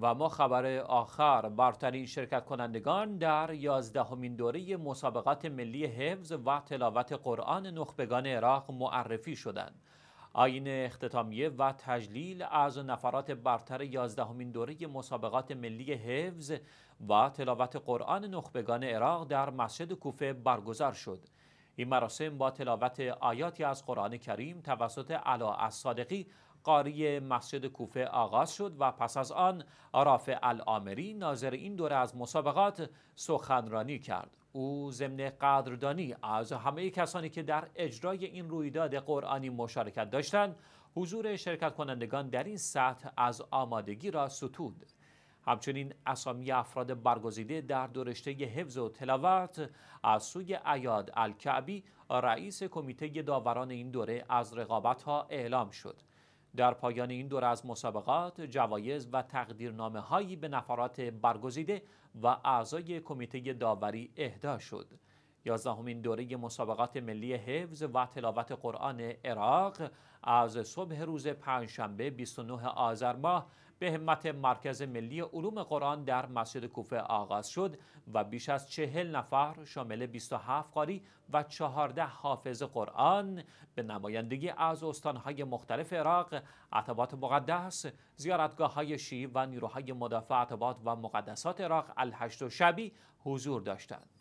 و ما خبر آخر برترین شرکت کنندگان در یازدهمین دوره مسابقات ملی حفظ و تلاوت قرآن نخبگان عراق معرفی شدند. آین اختتامیه و تجلیل از نفرات برتر یازدهمین دوره مسابقات ملی حفظ و تلاوت قرآن نخبگان عراق در مسجد کوفه برگزار شد. این مراسم با تلاوت آیاتی از قرآن کریم توسط علا صادقی قاری مسجد کوفه آغاز شد و پس از آن رافع العامری ناظر این دوره از مسابقات سخنرانی کرد او ضمن قدردانی از همه کسانی که در اجرای این رویداد قرآنی مشارکت داشتند حضور شرکت کنندگان در این سطح از آمادگی را ستود همچنین اسامی افراد برگزیده در دورشته حفظ و تلاوت از سوی عیاد الکعبی رئیس کمیته داوران این دوره از رقابت ها اعلام شد در پایان این دور از مسابقات جوایز و تقدیرنامه هایی به نفرات برگزیده و اعضای کمیته داوری اهدا شد یازدهمین دوره مسابقات ملی حفظ و تلاوت قرآن عراق از صبح روز پنجشنبه 29 آذر ماه به همت مرکز ملی علوم قرآن در مسجد کوفه آغاز شد و بیش از چهل نفر شامل 27 قاری و 14 حافظ قرآن به نمایندگی از استانهای مختلف عراق، عتبات مقدس، زیارتگاه های و نیروهای مدافع عتبات و مقدسات عراق الهشت و شبی حضور داشتند.